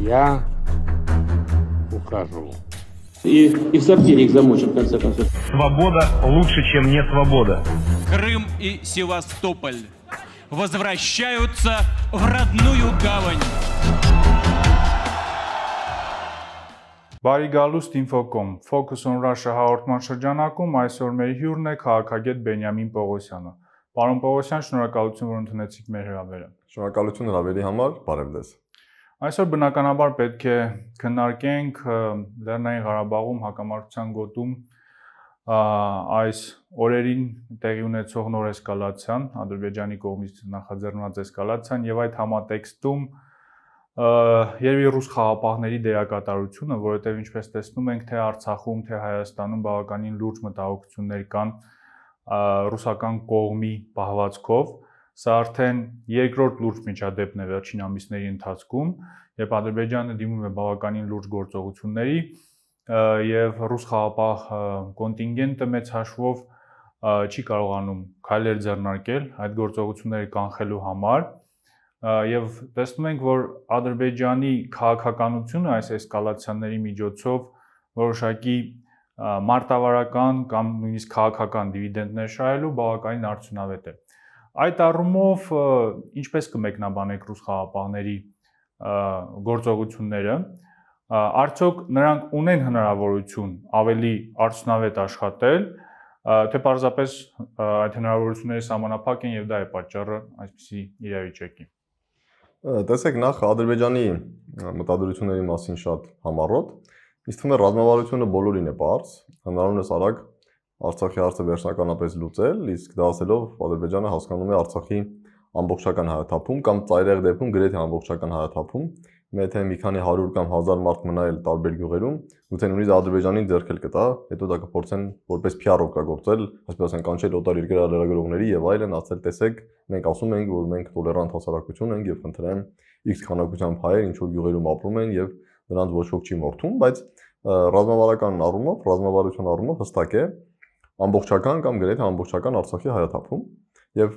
я ухожу. И, и в сортире их замочим, в конце концов. Свобода лучше, чем не свобода. Крым и Севастополь возвращаются в родную гавань. Բարի գալուստ Infocom Focus on Russia հաղորդման շրջանակում այսօր մեր հյուրն է քաղաքագետ Բենյամին Պողոսյանը։ Պարոն Պողոսյան, շնորհակալություն, որ ընդունեցիք մեր հրավերը։ Շնորհակալություն հրավերի համար, բարև ձեզ։ Այսօր բնականաբար պետք է քննարկենք Լեռնային Ղարաբաղում հակամարտության գոտում այս օրերին տեղի ունեցող նոր էսկալացիան, Ադրբեջանի կողմից նախաձեռնված էսկալացիան եւ այդ համատեքստում երևի ռուս խաղապահների դերակատարությունը, որովհետեւ ինչպես տեսնում ենք, թե Արցախում, թե Հայաստանում բավականին լուրջ մտահոգություններ կան ռուսական կողմի բահվածքով, Սա արդեն երկրորդ լուրջ միջադեպն է վերջին ամիսների ընթացքում, երբ Ադրբեջանը դիմում է բավականին լուրջ գործողությունների եւ ռուս խաղապահ կոնտինգենտը մեծ հաշվով չի կարողանում քայլեր ձեռնարկել այդ գործողությունները կանխելու համար եւ տեսնում ենք, որ Ադրբեջանի քաղաքականությունը այս էսկալացիաների միջոցով որոշակի մարտավարական կամ նույնիսկ քաղաքական դիվիդենդներ շահելու բավականին արդյունավետ է։ Ա, Այդ առումով ինչպես կմեկնաբանեք ռուս խաղապահների գործողությունները, արդյոք նրանք ունեն հնարավորություն ավելի արդյունավետ աշխատել, թե պարզապես այդ հնարավորությունները համանապակ են եւ դա է պատճառը այսպիսի իրավիճակի։ Տեսեք, նախ Ադրբեջանի մտադրությունների մասին շատ համառոտ։ Իսկ թվում է ռազմավարությունը բոլորին է բարձ, հնարավորինս արագ Արցախի հարցը վերջնականապես լուծել, իսկ դա ասելով Ադրբեջանը հասկանում է Արցախի ամբողջական հայաթափում կամ ծայրեղ դեպքում գրեթե ամբողջական հայաթափում, եթե մի քանի 100 կամ 1000 մարդ մնա էլ տարբեր գյուղերում, ուտեն ունի Ադրբեջանին ձերքել կտա, հետո դա կփորձեն որպես PR օգտագործել, ասես ասեն կանչել օտար երկրի ալերագրողների եւ այլն, ասել տեսեք, մենք ասում ենք, որ մենք տոլերանտ հասարակություն ենք եւ խնդրեմ X քանակությամբ հայեր ինչ որ գյուղերում ապրում են եւ նրանց ոչ ոք չի մորթում, բայց ռազմավարական առումով, ռազմավարության առումով հստակ է, որ ամբողջական կամ գրեթե ամբողջական Արցախի հայաթափում եւ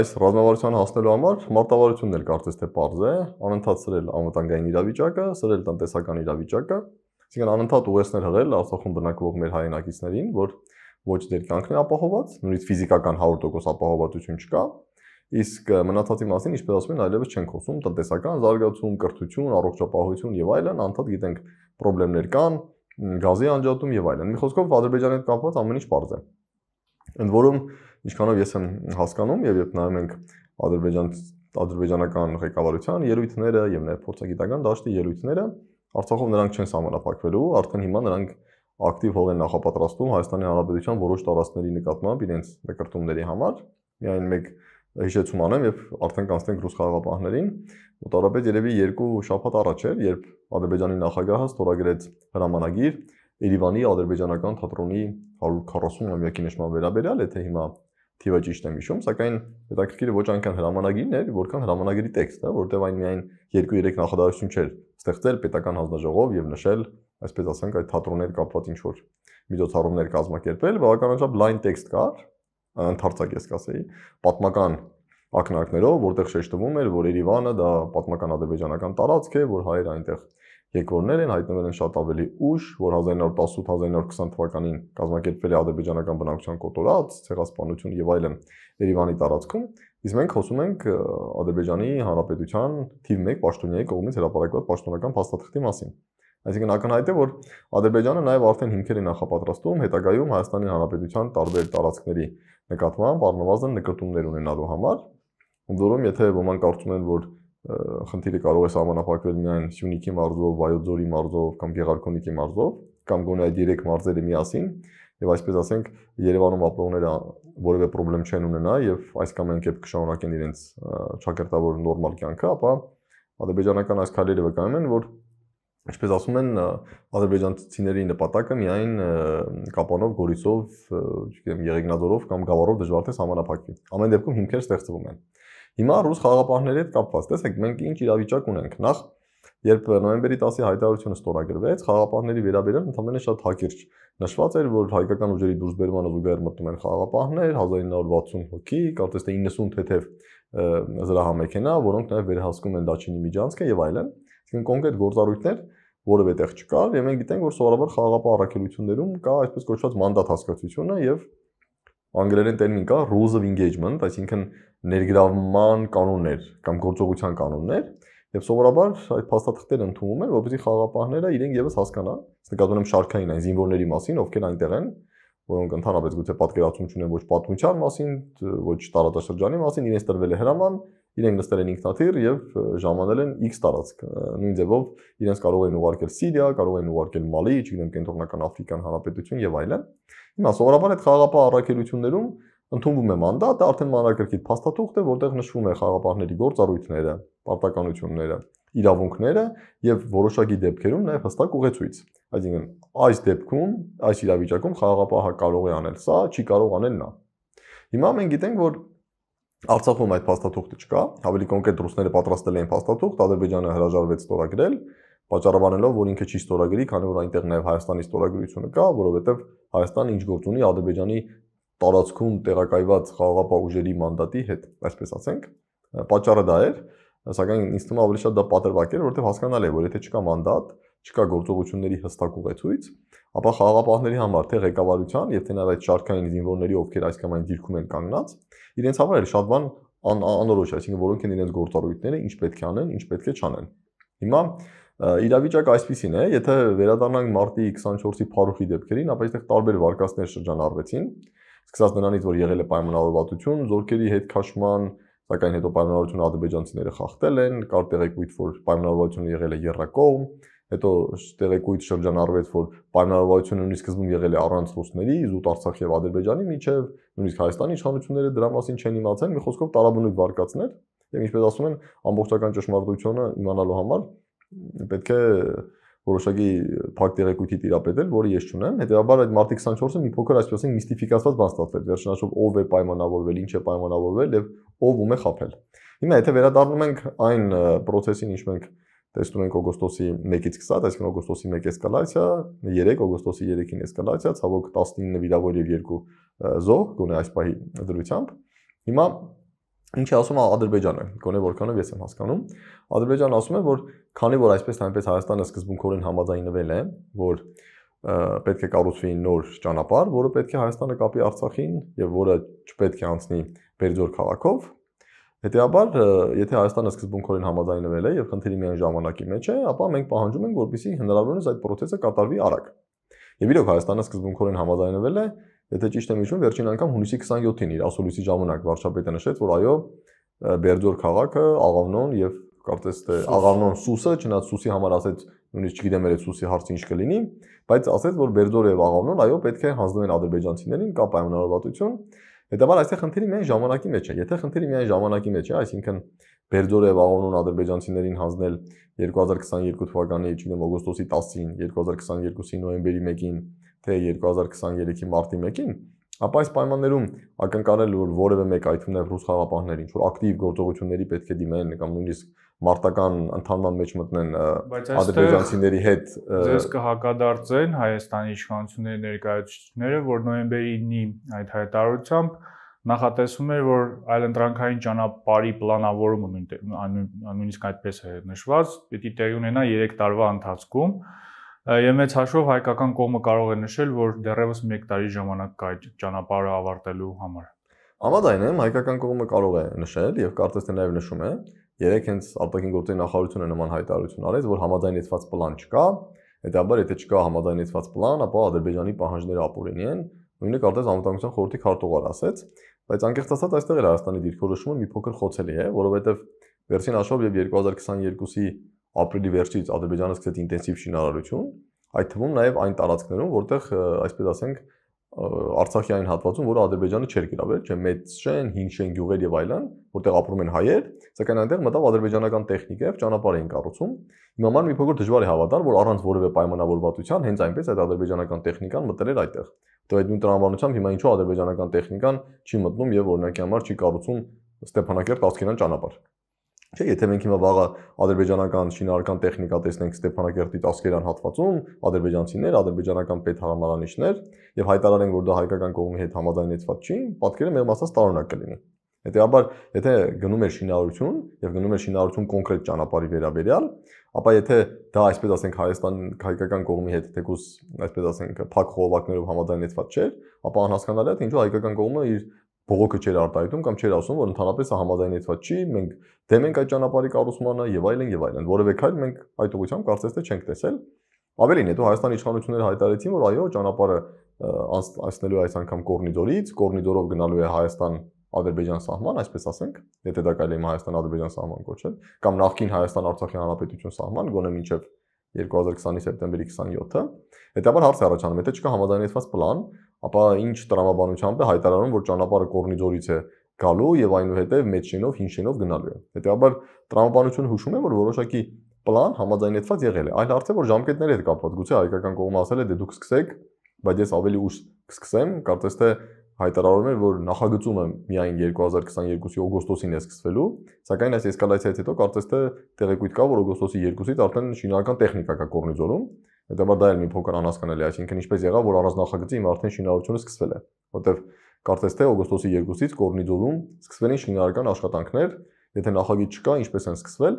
այս ռազմավարության հասնելու համար մարտավարությունն էլ կարծես թե པարզ է, անընդհատ սրել անվտանգային իրավիճակը, սրել տնտեսական իրավիճակը, այսինքն անընդհատ ուղեսներ հղել Արցախում բնակվող մեր հայրենակիցներին, որ ոչ դեր կյանքն է ապահոված, նույնիսկ ֆիզիկական 100% ապահովվածություն չկա, իսկ մնացածի մասին ինչպես ասում են այլևս չեն խոսում տնտեսական զարգացում, կրթություն, առողջապահություն եւ այլն, անընդհատ գիտենք խնդիրներ կան, գազի անջատում եւ այլն։ Մի խոսքով Ադրբեջանի հետ կապված ամեն ինչ པարզ է։ Ընդ որում, ինչքանով ես եմ հասկանում եւ երբ նայում ենք Ադրբեջան ադրբեջանական ղեկավարության երույթները եւ նաեւ փորձագիտական դաշտի երույթները, Արցախով նրանք չեն համանապակվելու, արդեն հիմա նրանք ակտիվ հող են նախապատրաստում Հայաստանի Հանրապետության որոշ տարածքների նկատմամբ իրենց նկարտումների համար։ Միայն մեկ մեկ հիշեցում անեմ, երբ արդեն կանցնենք ռուս խաղապահներին, մոտարապես երևի երկու շաբաթ առաջ էր, երբ Ադրբեջանի նախագահը ստորագրեց հրամանագիր Երևանի ադրբեջանական թատրոնի 140-ամյակի նշման վերաբերյալ, եթե հիմա թիվը ճիշտ եմ հիշում, սակայն հետաքրքիրը ոչ այնքան հրամանագիրն էր, որքան հրամանագիրի տեքստը, որտեղ այն միայն 2-3 նախադասություն չէր ստեղծել պետական հանձնաժողով եւ նշել, այսպես ասենք, այդ թատրոններ կապված ինչ որ միջոցառումներ կազմակերպել, բավականաչափ լայն տեքստ կար, ընդարձակ ես կասեի, պատմական ակնարկներով, որտեղ շեշտվում էր, որ Երևանը դա պատմական ադրբեջանական տարածք է, որ հայերը այնտեղ եկորներ են, հայտնվել են շատ ավելի ուշ, որ 1918-1920 թվականին կազմակերպվել է ադրբեջանական բնակչության կոտորած, ցեղասպանություն եւ այլն Երևանի տարածքում, իսկ մենք խոսում ենք Ադրբեջանի Հանրապետության թիվ 1 պաշտոնյայի կողմից հրապարակված պաշտոնական փաստաթղթի մասին։ Այսինքն ակնհայտ է, որ Ադրբեջանը նաև արդեն հիմքեր է նախապատրաստում հետագայում Հայաստանի Հանրապետության տարբեր տարածքների նկատմամբ առնվազն նկարտումներ ունենալու համար, ում որում եթե ոմանք կարծում են, որ խնդիրը կարող է համանապակվել միայն Սյունիքի մարզով, Վայոց-Ձորի մարզով կամ Գեղարքունիքի մարզով, կամ գոնե այդ երեք մարզերը միասին, եւ այսպես ասենք Երևանում ապրողները որևէ խնդրեմ չեն ունենա եւ այս կամ այն կերպ կշարունակեն իրենց ճակերտավոր նորմալ կյանքը, ապա ադրբեջանական այս քայլերը վկայում են, որ ինչպես ասում են ադրբեջանցիների նպատակը միայն կապանով, գորիցով, չգիտեմ, Եղեգնադորով կամ գավառով դժվար թե համանապակվի։ Ամեն դեպքում հիմքեր ստեղծվում են։ Հիմա ռուս խաղապահների հետ կապված, տեսեք, մենք ինչ իրավիճակ ունենք։ Նախ երբ նոյեմբերի 10-ի հայտարարությունը ստորագրվեց, խաղապահների վերաբերյալ ընդամենը շատ հակիրճ նշված էր, որ հայկական ուժերի դուրսբերմանը զուգահեռ մտնում են խաղապահներ 1960 հոգի, կարծես թե 90 թեթև զրահամեքենա, որոնք նաև վերահսկում են Դաչինի միջանցքը եւ այլն։ Այսինքն կոնկրետ գործառույթներ որևէ տեղ չկար եւ մենք գիտենք որ սովորաբար խաղապահ առաքելություններում կա այսպես կոչված մանդատ հասկացությունը եւ անգլերեն տերմին կա rules of engagement, այսինքն ներգրավման կանոններ կամ գործողության կանոններ, եւ սովորաբար այդ փաստաթղթերը ընդունվում են, որովհետեւ խաղապահները իրենք եւս հասկանան, նկատում եմ շարքային այն զինվորների մասին, ովքեր այնտեղ են, որոնք ընդհանրապես գուցե պատկերացում չունեն ոչ պատմության մասին, ոչ տարածաշրջանի մասին, իրենց տրվել է հրաման, իրենք նստել են ինքնաթիռ եւ ժամանել են X տարածք։ Նույն ձևով իրենց կարող են ուղարկել Սիրիա, կարող են ուղարկել Մալի, չգիտեմ, կենտրոնական Աֆրիկան հանրապետություն եւ այլն։ Հիմա սովորաբար այդ խաղապահ առաքելություններում ընդունվում է մանդատ, արդեն մանրակրկիտ փաստաթուղթ է, որտեղ նշվում է խաղապահների գործառույթները, պարտականությունները, իրավունքները եւ որոշակի դեպքերում նաեւ հստակ ուղեցույց։ Այսինքն այս դեպքում, այս իրավիճակում խաղապահը կարող է անել սա, չի կարող անել նա։ Հիմա մենք գիտենք, որ Արցախում այդ փաստաթուղթը չկա, ավելի կոնկրետ ռուսները պատրաստել էին փաստաթուղթ, Ադրբեջանը հրաժարվեց ստորագրել, պատճառաբանելով, որ ինքը չի ստորագրի, քանի որ այնտեղ նաև Հայաստանի ստորագրությունը կա, որովհետև Հայաստանը ինչ գործ ունի Ադրբեջանի տարածքում տեղակայված խաղաղապահ ուժերի մանդատի հետ, այսպես ասենք։ Պատճառը դա էր, սակայն ինձ թվում ավելի շատ դա պատրվակ էր, որովհետև հասկանալի է, որ եթե չկա մանդատ, չկա գործողությունների հստակ ուղեցույց, ապա խաղաղապահների համար թե ղեկավարության եւ թե նաեւ այդ շարքային զինվորների, ովքեր այս կամ այն դիրքում են կանգնած, իրենց համար էլ շատ բան անորոշ, այսինքն որոնք են իրենց գործառույթները, ինչ պետք է անեն, ինչ պետք է չանեն։ Հիմա իրավիճակը այսպեսին է, եթե վերադառնանք մարտի 24-ի փարուխի դեպքերին, ապա այստեղ տարբեր վարկածներ շրջանառվեցին, սկսած նրանից, որ եղել է պայմանավորվածություն, զորքերի հետ քաշման, սակայն հետո պայմանավորությունը ադրբեջանցիները խախտել են, կար տեղեկույթ, որ պայմանավորվածությունը եղել է Եռակողմ, հետո տեղեկույթ շրջանառվեց, որ պայմանավորվածությունը նույնիսկ սկզբում եղել է առանց ռուսների, զուտ Արցախ եւ Ադրբեջանի միջև, նույնիսկ Հայաստանի իշխանությունները դրա մասին չեն իմացել, մի խոսքով տարաբնույթ վարկածներ եւ ինչպես ասում են, ամբողջական ճշմարտությունը իմանալու համար պետք է որոշակի փակ տեղեկույթի տիրապետել, որը ես չունեմ։ Հետևաբար այդ մարտի 24-ը մի փոքր այսպես ասենք միստիֆիկացված բան ստացվեց։ Վերջնաշով ով է պայմանավորվել, ինչ է պայմանավորվել եւ ով ում է խაფել։ Հիմա եթե վերադառնում ենք այն process-ին, ինչ մենք տեսնում ենք օգոստոսի 1-ից սկսած, այսինքն օգոստոսի 1 էսկալացիա, 3 օգոստոսի 3-ին էսկալացիա, ցավոք 19 վիրավոր եւ 2 զոհ, գոնե այս պահի դրությամբ։ Հիմա ինչ է ասում Ադրբեջանը, գոնե որքանով ես եմ հասկանում։ Ադրբեջանը ասում է, որ քանի որ այսպես այնպես Հայաստանը սկզբունքորեն համաձայնվել է, որ պետք է կառուցվի նոր ճանապարհ, որը պետք է Հայաստանը կապի Արցախին եւ որը չպետք է անցնի Բերձոր քաղաքով, Հետևաբար, եթե Հայաստանը սկզբունքորեն համաձայնվել է եւ քննիրի միայն ժամանակի մեջ է, ապա մենք պահանջում ենք, որպեսզի հնարավորինս այդ process-ը կատարվի արագ։ Եվ իրոք Հայաստանը սկզբունքորեն համաձայնվել է, եթե ճիշտ եմ հիշում, վերջին անգամ հունիսի 27-ին իր ասուլիսի ժամանակ վարչապետը նշեց, որ այո, Բերձոր քաղաքը, Աղավնոն եւ կարծես թե Աղավնոն Սուսը, չնայած Սուսի համար ասեց նույնիսկ չգիտեմ երբ Սուսի հարցը ինչ կլինի, բայց ասեց, որ Բերձոր եւ Աղավնոն այո պետք է հանձնվեն ադրբեջանցիներին կա պայմանավորվածություն Հետաբար այստեղ խնդիրը միայն ժամանակի մեջ է։ Եթե խնդիրը միայն ժամանակի մեջ է, այսինքն Բերդորը վաղոնուն ադրբեջանցիներին հանձնել 2022 թվականի, չգիտեմ, օգոստոսի 10-ին, 2022-ի նոյեմբերի 1-ին, թե 2023-ի մարտի 1-ին, ապա այս պայմաններում ակնկալել որ որևէ մեկ այդ թվում ռուս խաղապահներ ինչ որ ակտիվ գործողությունների պետք է դիմեն կամ նույնիսկ մարտական ընդհանման մեջ մտնեն ադրբեջանցիների հետ Ձեզ կհակադարձեն Հայաստանի իշխանությունների ներկայացուցիչները, որ նոյեմբերի 9-ի այդ հայտարարությամբ նախատեսվում էր, որ այլընտրանքային ճանապարհի պլանավորումը նույնիսկ այդպես է նշված, պիտի տեղի ունենա 3 տարվա ընթացքում։ Եվ մեծ հաշվով հայկական կողմը կարող է նշել, որ դեռևս 1 տարի ժամանակ կա այդ ճանապարհը ավարտելու համար։ Համաձայն եմ, հայկական կողմը կարող է նշել եւ կարծես թե նաեւ նշում է, երեք հենց արտաքին գործերի նախարարությունը նման հայտարարություն արեց, որ համաձայնեցված պլան չկա։ Հետաբար, եթե չկա համաձայնեցված պլան, ապա Ադրբեջանի պահանջները ապօրինի են։ Նույնը կարծես անվտանգության խորհրդի քարտուղար ասաց, Բայց անկեղծ ասած այստեղ էր Հայաստանի դիրքորոշումը մի փոքր խոցելի է, որովհետև վերջին աշխով եւ 2022-ի ապրիլի վերջից Ադրբեջանը սկսեց ինտենսիվ շինարարություն, այդ թվում նաեւ այն տարածքներում, որտեղ այսպես ասենք Արցախի այն հատվածում, որը Ադրբեջանը չէր գիրավել, չէ, Մեծշեն, Հինգշեն գյուղեր եւ այլն, որտեղ ապրում են հայեր, սակայն այնտեղ մտավ ադրբեջանական տեխնիկա եւ ճանապարհ էին կառուցում։ Իմ համար մի փոքր դժվար է հավատալ, որ առանց որևէ պայմանավորվածության հենց այնպես այդ ադրբեջանական տեխնիկան մտել էր այդտեղ։ Դե այդ նույն տրամաբանությամբ հիմա ինչու ադրբեջանական տեխնիկան չի մտնում եւ օրինակի համար չի կառուցում Ստեփանակերտ Ասկերան ճանապարհ։ Չէ, եթե մենք հիմա վաղը ադրբեջանական շինարական տեխնիկա տեսնենք Ստեփանակերտից Ասկերան հատվածում, ադրբեջանցիներ, ադրբեջանական պետհարամարանիշներ եւ հայտարարենք, որ դա հայկական կողմի հետ համաձայնեցված չի, պատկերը մեր մասած տարօրինակ կլինի։ Հետեւաբար, եթե գնում էր շինարարություն եւ գնում էր շինարարություն կոնկրետ ճանապարհի վերաբերյալ, ապա եթե դա այսպես ասենք Հայաստան հայկական կողմի հետ թեկուս այսպես ասենք փակ խողովակներով համաձայնեցված չէր, ապա անհասկանալի է թե ինչու հայկական կողմը իր բողոքը չէր արտահայտում կամ չէր ասում, որ ընդհանրապես համաձայնեցված չի, մենք դեմ ենք այդ ճանապարհի կառուցմանը եւ այլն եւ այլն։ Որևէ քայլ մենք այդ ուղղությամբ կարծես թե չենք տեսել։ Ավելին, հետո Հայաստանի իշխանությունները հայտարարեցին, որ այո, ճանապարհը անցնելու այս անգամ Կորնիդորից, Կորնիդորով գնալու է Հայաստան Ադրբեջան սահման, այսպես ասենք, եթե դա կարելի է Հայաստան-Ադրբեջան սահման կոչել, կամ նախքին Հայաստան-Արցախի հանրապետություն սահման, գոնե մինչև 2020-ի սեպտեմբերի 27-ը, հետաբար հարց է առաջանում, եթե չկա համաձայնեցված պլան, ապա ինչ տրամաբանությամբ է հայտարարում, որ ճանապարհը կորնիձորից է գալու եւ այնուհետեւ մեծ շինով, հին շինով գնալու է։ Հետեւաբար տրամաբանությունը հուշում է, որ որոշակի պլան համաձայնեցված եղել է։ Այլ հարցը որ ժամկետների հետ կապված, գուցե հայկական կողմը ասել է դե դուք սկսեք, բայց ես ավելի ուշ կսկսեմ, կարծես թե հայտարարում էր, որ նախագծումը միայն 2022-ի օգոստոսին է սկսվելու, սակայն այս էսկալացիայից հետո կարծես թե տեղեկույթ կա, որ օգոստոսի 2-ից արդեն շինարական տեխնիկա կա կորնիզորում, հետաբար դա էլ մի փոքր անհասկանալի է, այսինքն ինչպես եղավ, որ առանց նախագծի իմ արդեն շինարարությունը սկսվել է, որտեվ կարծես թե օգոստոսի 2-ից կորնիզորում սկսվել են շինարական աշխատանքներ, եթե նախագիծ չկա, ինչպես են սկսվել։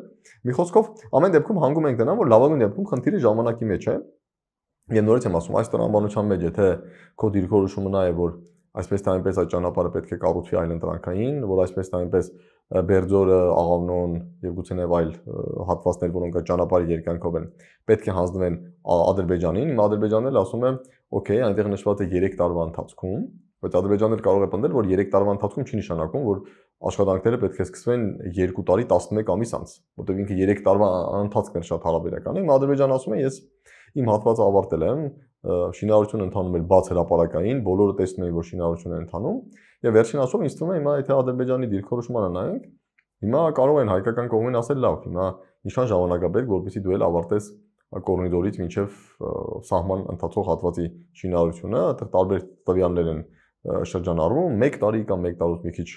Մի խոսքով, ամեն դեպքում հանգում ենք դրան, որ լավագույն դեպքում խնդիրը ժամանակի մեջ է։ Եվ նորից եմ ասում, այս տրամաբանության մեջ եթե քո դիրքորոշումը նա է, որ այսպես թե այնպես այդ ճանապարհը պետք է կառուցի այլ ընտրանքային, որ այսպես թե այնպես Բերձորը, Աղավնոն եւ գուցե նաեւ այլ հատվածներ, որոնք այդ ճանապարհի երկայնքով են, պետք է հանձնվեն Ադրբեջանին։ Հիմա Ադրբեջանն էլ ասում է, օքեյ, այնտեղ նշված է 3 տարվա ընթացքում, բայց Ադրբեջանը կարող է պնդել, որ 3 տարվա ընթացքում չի նշանակում, որ աշխատանքները պետք է սկսվեն 2 տարի 11 ամիս անց, որտեղ ինքը 3 տարվա ընթացքն է շատ հարաբերական։ Հիմա Ադրբեջանը ասում է, ես իմ հատվածը ավարտել եմ, շինարարությունը ընթանում էր բաց հրաապարակային, բոլորը տեսնում էին, որ շինարարությունը ընթանում, եւ վերջին ասում ինձ թվում է հիմա եթե Ադրբեջանի դիրքորոշմանը նայենք, հիմա կարող են հայկական կողմին ասել լավ, հիմա ինչքան ժամանակաբեր, որպեսզի դու էլ ավարտես կորնիդորից մինչև սահման ընթացող հատվածի շինարարությունը, այդտեղ տարբեր տվյալներ են շրջանառվում, 1 տարի կամ 1 տարուց մի քիչ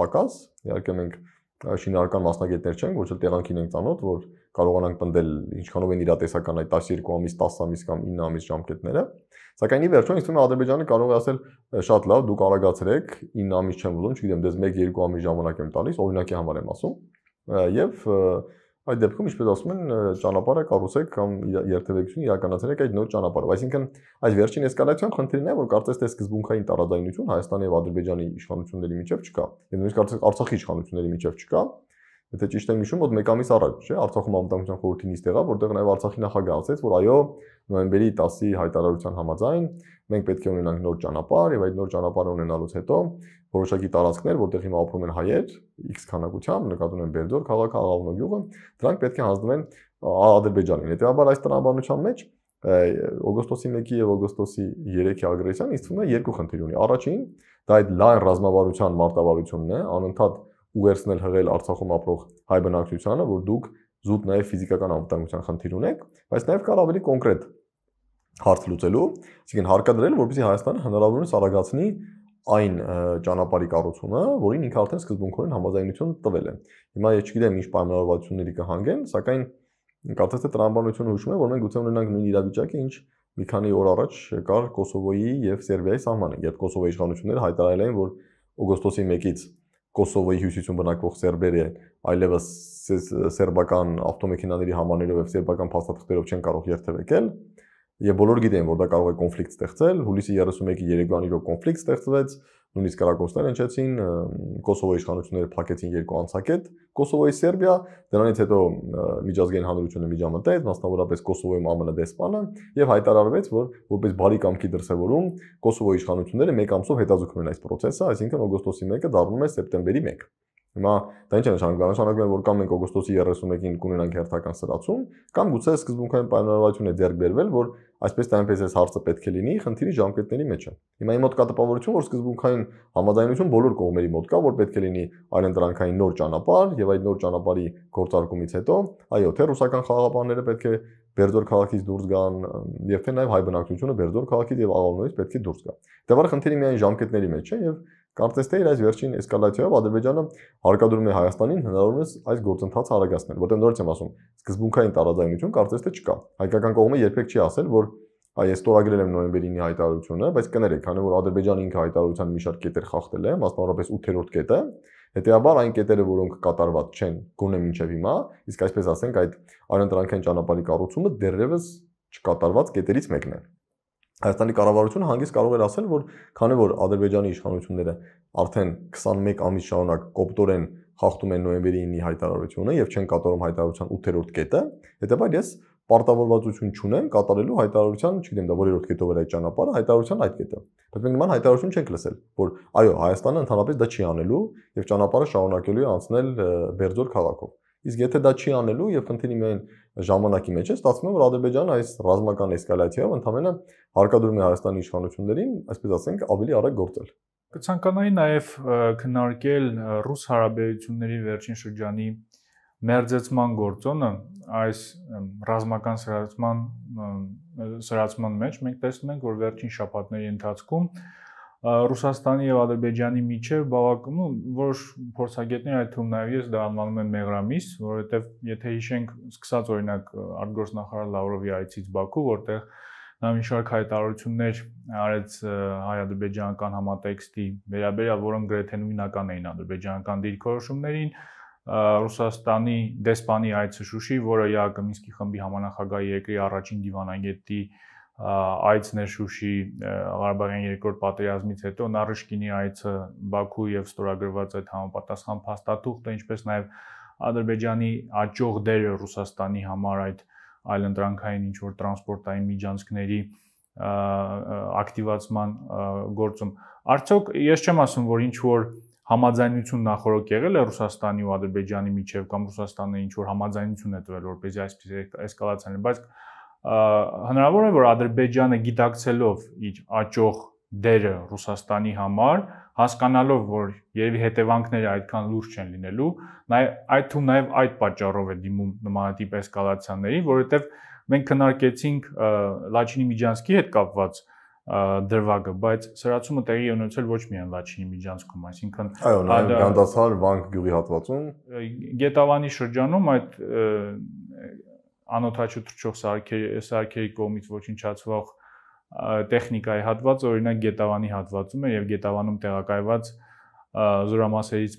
պակաս, իհարկե մենք շինարարական մասնագետներ չենք, ոչ էլ տեղանքին ենք ծանոթ, որ կարողանանք պնդել ինչքանով են իրատեսական այդ 12 ամիս, 10 ամիս կամ 9 ամիս ժամկետները։ Սակայն ի վերջո ինձ թվում է Ադրբեջանը կարող է ասել շատ լավ, դուք արագացրեք, 9 ամիս չեմ ուզում, չգիտեմ, դες 1-2 ամիս ժամանակ եմ տալիս, օրինակի համար եմ ասում։ Եվ այդ դեպքում ինչպես ասում են, ճանապարհը կառուցեք կամ երթևեկություն իրականացնեք այդ նոր ճանապարհով։ Այսինքն այս վերջին էսկալացիան խնդիրն է, որ կարծես թե սկզբունքային տարաձայնություն Հայաստանի եւ Ադրբեջանի իշխանությունների միջև չկա։ Եվ նույնիսկ կարծես Արցախի իշխանությունների միջև չկա, եթե ճիշտ եմ հիշում, մոտ 1 ամիս առաջ, չէ, Արցախում ամենտանգության խորհրդի նիստ եղավ, որտեղ նաև Արցախի նախագահ ասաց, որ այո, նոյեմբերի 10-ի հայտարարության համաձայն մենք պետք է ունենանք նոր ճանապարհ եւ այդ նոր ճանապարհը ունենալուց հետո որոշակի տարածքներ, որտեղ հիմա ապրում են հայեր, X քանակությամբ, նկատում են Բերձոր քաղաքը, Աղավնո գյուղը, դրանք պետք է հանձնվեն Ադրբեջանին։ Հետևաբար այս տրամաբանության մեջ օգոստոսի 1-ի եւ օգոստոսի 3-ի ագրեսիան ինձ թվում է երկու խնդիր ունի։ Առաջին դա այդ լայն ռազմավարության մարտավարությունն է, անընդհատ ու վերցնել հղել Արցախում ապրող հայ բնակչությանը, որ դուք զուտ նաև ֆիզիկական անվտանգության խնդիր ունեք, բայց նաև կար ավելի կոնկրետ հարց լուծելու, այսինքն հարկադրել, որպեսզի Հայաստանը հնարավորինս արագացնի այն ճանապարհի կառուցումը, որին ինքը արդեն սկզբունքորեն համաձայնություն տվել է։ Հիմա ես չգիտեմ ինչ պայմանավորվածությունների կհանգեն, սակայն կարծես թե տրամաբանությունը հուշում է, որ մենք գուցե ունենանք նույն իրավիճակը, ինչ մի քանի օր առաջ կար Կոսովոյի եւ Սերբիայի սահմանը, երբ Կոսովոյի իշխանությունները հայտարարել էին, որ օգոստոսի 1-ից Կոսովոյի հյուսիսում բնակվող սերբերը այլևս սերբական ավտոմեքենաների համաներով եւ սերբական փաստաթղթերով չեն կարող երթևեկել, Եվ բոլորը գիտեն, որ դա կարող է կոնֆլիկտ ստեղծել։ Հուլիսի 31-ի Երևանի իրո կոնֆլիկտ ստեղծվեց, նույնիսկ Կարակոստան ընչեցին, Կոսովոյի իշխանությունները փակեցին երկու անցակետ, Կոսովոյի Սերբիա, դրանից հետո միջազգային հանրությունը միջամտեց, մասնավորապես Կոսովոյում ԱՄՆ դեսպանը, եւ հայտարարվեց, որ որպես բարի կամքի դրսեւորում Կոսովոյի իշխանությունները մեկ ամսով հետաձգում են այս process-ը, այսինքն օգոստոսի 1-ը դառնում է սեպտեմբերի 1 Հիմա դա ինչ է նշանակում, նշանակում է, որ կամ մենք օգոստոսի 31-ին կունենանք հերթական սրացում, կամ գուցե սկզբունքային պայմանավորվածություն է ձեռք բերվել, որ այսպես թե այնպես այս հարցը պետք է լինի խնդիրի ժամկետների մեջ։ Հիմա իմ մոտ կա տպավորություն, որ սկզբունքային համաձայնություն բոլոր կողմերի մոտ կա, որ պետք է լինի այլընտրանքային նոր ճանապարհ եւ այդ նոր ճանապարհի գործարկումից հետո, այո, թե ռուսական խաղապանները պետք է Բերձոր քաղաքից դուրս գան եւ թե նաեւ հայ բնակչությունը Բերձոր քաղաքից եւ աղավնից պետք է դուրս գա։ Դե վառ խնդիրը միայն ժամկետների մեջ չէ եւ Կարծես թե իր այս վերջին էսկալացիայով Ադրբեջանը հարկադրում է Հայաստանին հնարավորինս այս գործընթացը արագացնել, որտեղ նորից եմ ասում, սկզբունքային տարաձայնություն կարծես թե չկա։ Հայկական կողմը երբեք չի ասել, որ այ ես ստորագրել եմ նոյեմբերի 9-ի հայտարարությունը, բայց կներեք, քանի որ Ադրբեջանը ինքը հայտարարության մի շարք կետեր խախտել է, մասնավորապես 8-րդ կետը, հետեաբար այն կետերը, որոնք կատարված չեն գոնե մինչև հիմա, իսկ այսպես ասենք, այդ անընտրանքային ճանապարհի կառուցումը դեռևս չկատարված կետերից մեկն է։ Հայաստանի կառավարությունը հանգիստ կարող էր ասել, որ քանի որ Ադրբեջանի իշխանությունները արդեն 21 ամիս շարունակ կոպտորեն հաղթում են նոյեմբերի 9-ի հայտարարությունը եւ չեն կատարում հայտարարության 8-րդ կետը, հետեւաբար ես պարտավորվածություն չունեմ կատարելու հայտարարության, չգիտեմ, դա որերորդ կետով էր այդ ճանապարհը, հայտարարության այդ կետը։ Բայց մենք նման հայտարարություն չենք լսել, որ այո, Հայաստանը ընդհանրապես դա չի անելու եւ ճանապարհը շարունակելու է անցնել Բերձոր քաղաքով։ Իսկ եթե դա չի անելու եւ քննի միայն ժամանակի մեջ է, ստացվում է, որ Ադրբեջանը այս ռազմական էսկալացիայով ընդհանրապես հարկադրում է Հայաստանի իշխանություններին, այսպես ասենք, ավելի արագ գործել։ Կցանկանայի նաեւ քննարկել ռուս հարաբերությունների վերջին շրջանի մերձեցման գործոնը այս ռազմական սրացման սրացման մեջ մենք տեսնում ենք, որ վերջին շաբաթների ընթացքում Ռուսաստանի եւ Ադրբեջանի միջև բավական ու որոշ փորձագետներ այդ թվում նաեւ ես դա անվանում եմ մեղրամիս, որովհետեւ եթե հիշենք սկսած օրինակ արտգործնախարար Լավրովի այցից Բաքու, որտեղ նա մի շարք հայտարարություններ արեց հայ-ադրբեջանական համատեքստի վերաբերյալ, որոնք գրեթե նույնական էին ադրբեջանական դիրքորոշումներին, Ռուսաստանի դեսպանի այցը Շուշի, որը ԵԱԿ Մինսկի խմբի համանախագահի երկրի առաջին դիվանագետի այցներ Շուշի Ղարաբաղյան երկրորդ պատերազմից հետո Նարышկինի այցը Բաքու եւ ստորագրված այդ համապատասխան փաստաթուղթը, ինչպես նաեւ Ադրբեջանի աճող դերը Ռուսաստանի համար այդ այլընտրանքային ինչ որ տրանսպորտային միջանցքների ակտիվացման գործում։ Արդյոք ես չեմ ասում, որ ինչ որ համաձայնություն նախորոք եղել է Ռուսաստանի ու Ադրբեջանի միջև կամ Ռուսաստանը ինչ որ համաձայնություն է տվել, որպեսզի այսպես էսկալացիան լինի, բայց հնարավոր է որ Ադրբեջանը գիտակցելով իր աճող դերը Ռուսաստանի համար, հասկանալով որ երևի հետևանքները այդքան լուրջ չեն լինելու, նաև այդ թվում նաև այդ պատճառով է դիմում նմանատիպ էսկալացիաների, որովհետև մենք քննարկեցինք Լաչինի Միջանսկի հետ կապված դրվագը, բայց սրացումը տեղի ունեցել ոչ միայն Լաչինի միջանցքում, այսինքն այո, նաև Գանդասար վանք գյուղի հատվածում Գետավանի շրջանում այդ անօթաչու թռչող սարքերի սարքերի կողմից ոչնչացվող տեխնիկայի հատված օրինակ գետավանի հատվածում է եւ գետավանում տեղակայված զորամասերից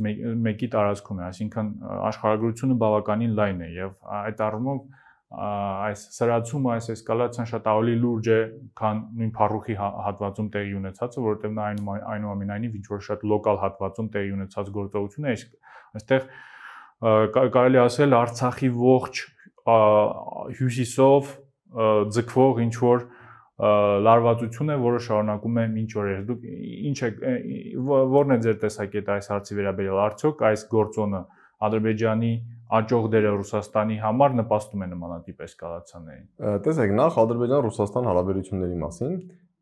մեկի տարածքում է, այսինքն աշխարհագրությունը բավականին լայն է եւ այդ առումով այս սրացումը, այս էսկալացիան շատ ավելի լուրջ է, քան նույն փառուխի հա-, հատվածում տեղի ունեցածը, որովհետեւ նա այն այնուամենայնիվ ինչ որ շատ լոկալ հատվածում տեղի ունեցած գործողություն է, այստեղ կարելի ասել Արցախի ողջ հյուսիսով ձգվող ինչ որ լարվածություն է, որը շարունակում է մինչ օրեր։ Դուք ինչ է ո՞րն է ձեր տեսակետը այս հարցի վերաբերյալ։ Արդյոք այս գործոնը Ադրբեջանի աճող դերը Ռուսաստանի համար նպաստում է նմանատիպ էսկալացիաներին։ Տեսեք, նախ Ադրբեջան-Ռուսաստան հարաբերությունների մասին,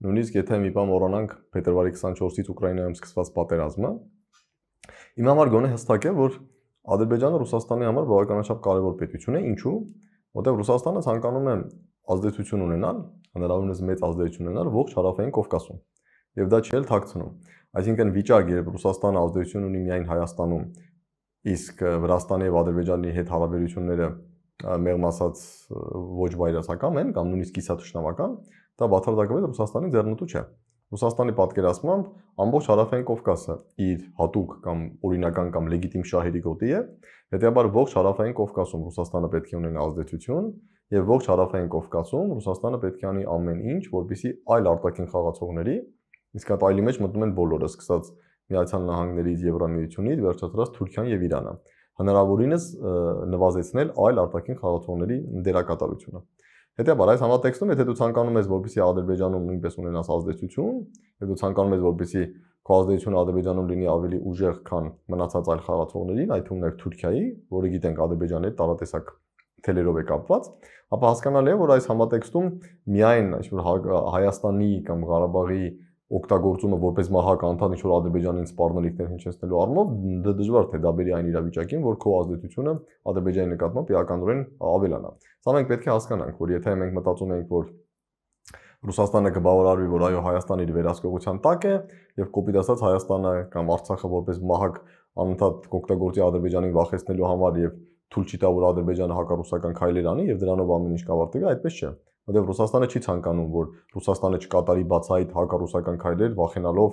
նույնիսկ եթե մի բան մոռանանք փետրվարի 24-ից Ուկրաինայում սկսված պատերազմը, իմ համար գոնե հստակ է, որ Ադրբեջանը Ռուսաստանի համար բավականաչափ կարևոր պետություն է, ինչու՞, որտեղ Ռուսաստանը ցանկանում է ազդեցություն ունենալ, հնարավորինս մեծ ազդեցություն ունենալ ողջ հարավային Կովկասում։ Եվ դա չի էլ թաքցնում։ Այսինքն վիճակ, երբ Ռուսաստանը ազդեցություն ունի միայն Հայաստանում, իսկ Վրաստանի եւ Ադրբեջանի հետ հարաբերությունները մեղմ ասած ոչ բայրացակամ են կամ նույնիսկ կիսաթշնամական, դա բացարձակապես Ռուսաստանի ձեռնտու չէ։ Ռուսաստանի պատկերացմամբ ամբողջ հարավային Կովկասը իր հատուկ կամ օրինական կամ լեգիտիմ շահերի գոտի է, հետեւաբար ողջ հարավային Կովկասում Ռուսաստանը պետք է ունենա ազդեցություն եւ ողջ հարավային Կովկասում Ռուսաստանը պետք է անի ամեն ինչ, որբիսի այլ արտաքին խաղացողների, իսկ այդ այլի մեջ մտնում են բոլորը, սկսած Միացյալ Նահանգներից, Եվրամիությունից, վերջացրած Թուրքիան եւ Իրանը հնարավորինս նվազեցնել այլ արտաքին խաղացողների դերակատարությունը։ Հետևաբար այս համատեքստում, եթե դու ցանկանում ես, որպեսզի Ադրբեջանում նույնպես ունենաս ազդեցություն, եւ դու ցանկանում ես, որպեսզի քո ազդեցությունը Ադրբեջանում լինի ավելի ուժեղ, քան մնացած այլ խաղացողներին, այդ թվում Թուրքիայի, որը գիտենք Ադրբեջանի հետ տարատեսակ թելերով է կապված, ապա հասկանալի է, որ այս համատեքստում միայն ինչ որ հա-, Հայաստանի կամ Ղարաբաղի օգտագործումը որպես մահականթան ինչ որ ադրբեջանին սպառնալիքներ հնչեցնելու առումով դա դժվար թե դա բերի այն իրավիճակին, որ քո ազդեցությունը ադրբեջանի նկատմամբ իրականորեն ավելանա։ Սա մենք պետք է հասկանանք, որ եթե մենք մտածում ենք, որ Ռուսաստանը կբավարարվի, որ այո Հայաստանը իր վերահսկողության տակ է եւ կոպիտ ասած Հայաստանը կամ Արցախը որպես մահակ անընդհատ կօգտագործի Ադրբեջանին վախեցնելու համար եւ թույլ չի տա որ Ադրբեջանը հակառուսական քայլեր անի եւ դրանով ամեն ինչ կավարտվի, այդպես չէ որտեղ Ռուսաստանը չի ցանկանում, որ Ռուսաստանը չկատարի բացահայտ հակառուսական քայլեր, վախենալով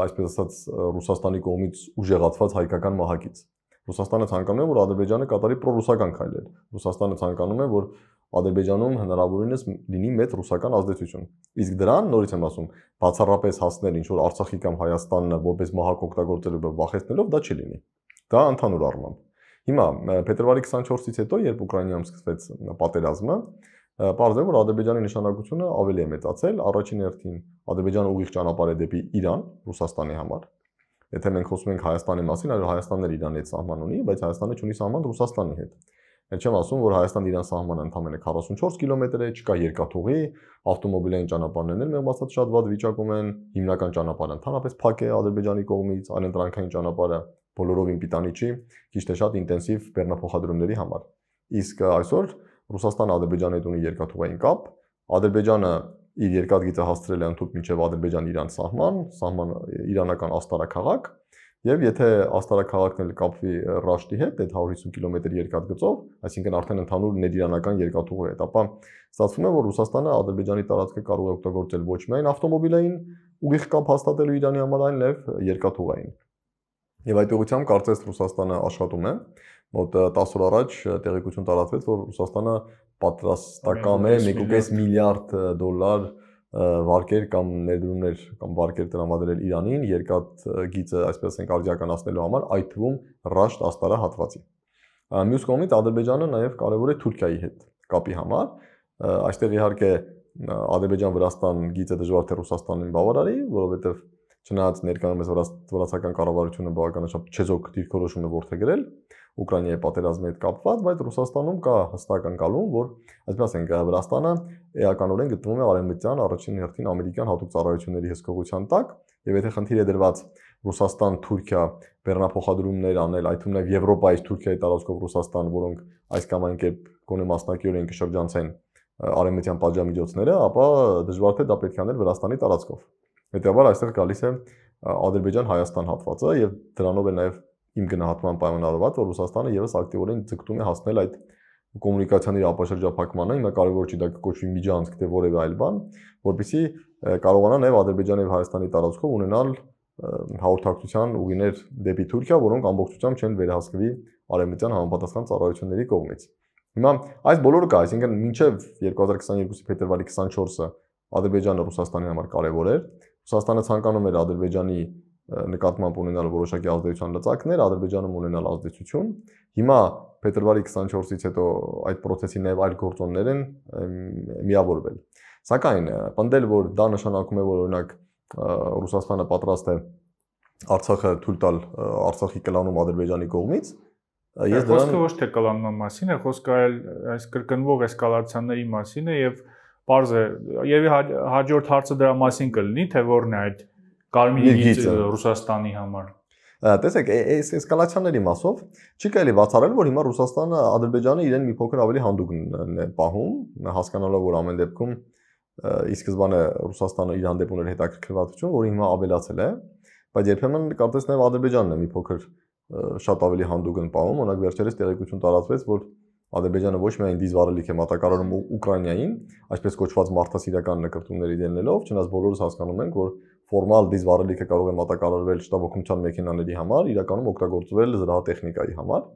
այսպես ասած Ռուսաստանի կողմից ուժեղացված հայկական մահակից։ Ռուսաստանը ցանկանում է, որ Ադրբեջանը կատարի պրոռուսական քայլեր։ Ռուսաստանը ցանկանում է, որ Ադրբեջանում հնարավորինս լինի մեծ ռուսական ազդեցություն։ Իսկ դրան նորից եմ ասում, բացառապես հասնել ինչ որ Արցախի կամ Հայաստանը որպես մահակ օգտագործելու վախեցնելով դա չի լինի։ Դա ընդհանուր առմամբ։ Հիմա փետրվարի 24-ից հետո, երբ Ուկրաինայում սկսվեց պատերազմը, Պարզ է, որ Ադրբեջանի նշանակությունը ավելի է մեծացել, առաջին հերթին Ադրբեջանը ուղիղ ճանապարհ է դեպի Իրան, Ռուսաստանի համար։ Եթե մենք խոսում ենք Հայաստանի մասին, այլ Հայաստանն էլ Իրանի հետ սահման ունի, բայց Հայաստանը չունի սահման Ռուսաստանի հետ։ Ես չեմ ասում, որ Հայաստան-Իրան սահմանը ընդամենը 44 կիլոմետր է, չկա երկաթուղի, ավտոմոբիլային ճանապարհներն էլ մեղմ ասած շատ վատ վիճակում են, հիմնական ճանապարհը ընդհանրապես փակ է Ադրբեջանի կողմից, անընտրանքային ճանապարհը բոլորովին պիտանի չի, քիչ թե շատ ինտենսիվ բեռնափոխադրումների համար։ Իսկ այսօր Ռուսաստանը Ադրբեջանի հետ ունի երկաթուղային կապ։ Ադրբեջանը իր երկաթգիծը հասցրել է ընդհանուր միջև Ադրբեջան-Իրան սահման, սահման իրանական Աստարա քաղաք, եւ եթե Աստարա քաղաքն էլ կապվի Ռաշտի հետ, այդ 150 կիլոմետր երկաթգծով, այսինքն արդեն ընդհանուր ներիրանական երկաթուղի հետ, ապա ստացվում է, որ Ռուսաստանը Ադրբեջանի տարածքը կարող է օգտագործել ոչ միայն ավտոմոբիլային ուղիղ կապ հաստատելու Իրանի համար, այլև երկաթուղային։ Եվ այդ ուղղությամբ կարծես Ռուսաստանը աշխատում է։ Մոտ 10 օր առաջ տեղեկություն տարածվեց, որ Ռուսաստանը պատրաստական է 1.5 միլիարդ դոլար վարկեր կամ ներդրումներ կամ վարկեր տրամադրել Իրանին երկաթ գիծը, այսպես ասենք, արդիականացնելու համար, այդ թվում Ռաշտ աստարա հատվածի։ Մյուս կողմից Ադրբեջանը նաև կարևոր է Թուրքիայի հետ կապի համար։ Այստեղ իհարկե Ադրբեջան-Վրաստան գիծը դժվար թե Ռուսաստանին բավարարի, որովհետև չնայած ներկայումս վրացական կառավարությունը բավականաչափ չեզոք դիրքորոշումը որթեգրել Ուկրաինայի պատերազմի հետ կապված, բայց Ռուսաստանում կա հստակ անկալում, որ այսպես ասենք Վրաստանը էականորեն գտնվում է արևմտյան առաջին հերթին ամերիկյան հատուկ ծառայությունների հսկողության տակ, եւ եթե խնդիր է դրված Ռուսաստան-Թուրքիա վերնափոխադրումներ անել, այդ թվում նաեւ Եվրոպայից Թուրքիայի տարածքով Ռուսաստան, որոնք այս կամ այն կերպ գոնե մասնակիորեն կշրջանցեն արևմտյան պատժամիջոցները, ապա դժվար թե դա պետք է անել Վրաստանի տարածքով։ Հետևաբար այստեղ գալիս է Ադրբեջան-Հայաստան հատվածը եւ դրանով էլ նաեւ իմ գնահատման պայմանավորված, որ Ռուսաստանը եւս ակտիվորեն ձգտում է հասնել այդ կոմունիկացիաների ապաշրջափակմանը, հիմա կարևոր չի դա կոչվի միջանցք, թե որևէ այլ բան, որբիսի կարողանա նաեւ Ադրբեջան եւ Հայաստանի տարածքով ունենալ հաղորդակցության ուղիներ դեպի Թուրքիա, որոնք ամբողջությամբ չեն վերահսկվի արևմտյան համապատասխան ծառայությունների կողմից։ Հիմա այս բոլորը կա, այսինքն մինչև 2022-ի փետրվարի 24-ը Ադրբեջանը Ռուսաստանի համար կարևոր էր, Ռուսաստանը ցանկանում էր Ադրբեջանի նկատմամբ ունենալ որոշակի ազդեցության լծակներ, Ադրբեջանում ունենալ ազդեցություն։ Հիմա փետրվարի 24-ից հետո այդ process-ի նաև այլ գործոններ են միավորվել։ Սակայն պնդել, որ դա նշանակում է, որ օրինակ Ռուսաստանը պատրաստ է Արցախը թույլ տալ Արցախի կլանում Ադրբեջանի կողմից, ես դրան խոսքը ոչ թե կլանման մասին է, խոսքը այլ այս կրկնվող էսկալացիաների մասին է եւ և Պարզ է, երևի հա- հաջորդ հարցը դրա մասին կլինի, թե որն է այդ կարմիր գիծը Ռուսաստանի համար։ Տեսեք, այս էսկալացիաների մասով չի կարելի բացառել, որ հիմա Ռուսաստանը Ադրբեջանը իրեն մի փոքր ավելի հանդուգն է պահում, հասկանալով, որ ամեն դեպքում ի սկզբանե Ռուսաստանը իր հանդեպ ուներ հետաքրքրվածություն, որը հիմա ավելացել է, բայց երբեմն կարծես նաև Ադրբեջանն է մի փոքր շատ ավելի հանդուգն պահում, օրինակ վերջերս տեղեկություն տարածվեց, որ Ադրբեջանը ոչ միայն դիզվարելիք է մատակարարում Ուկրաինային, այսպես կոչված մարդասիրական նկարտումների դենելով, չնայած բոլորս հասկանում ենք, որ ֆորմալ դիզվարելիքը կարող է մատակարարվել շտաբ օգնության մեքենաների համար, իրականում օգտագործվել զրահատեխնիկայի համար։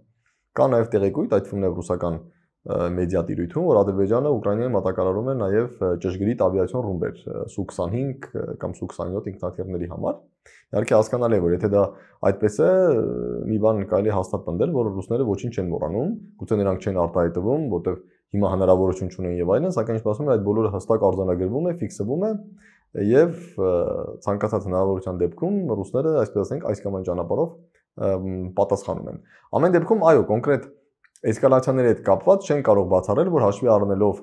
Կա նաև տեղեկույթ, այդ թվում նաև ռուսական մեդիա տիրույթում, որ Ադրբեջանը Ուկրաինային մատակարարում է նաև ճշգրիտ ավիացիոն ռումբեր Su-25 կամ Su-27 ինքնաթիռների համար։ Իհարկե հասկանալի է, որ եթե դա այդպես է, մի բան կարելի հաստատ տնել, որ ռուսները ոչինչ չեն մոռանում, գուցե նրանք չեն արտահայտվում, որտեղ հիմա հնարավորություն չունեն եւ այլն, սակայն ինչպես ասում եմ, այդ բոլորը հստակ արձանագրվում է, ֆիքսվում է եւ ցանկացած հնարավորության դեպքում ռուսները, այսպես ասենք, այս կամ այն ճանապարհով պատասխանում են։ Ամեն դեպքում, այո, կոնկրետ Էսկալացիաների հետ կապված չեն կարող բացառել, որ հաշվի առնելով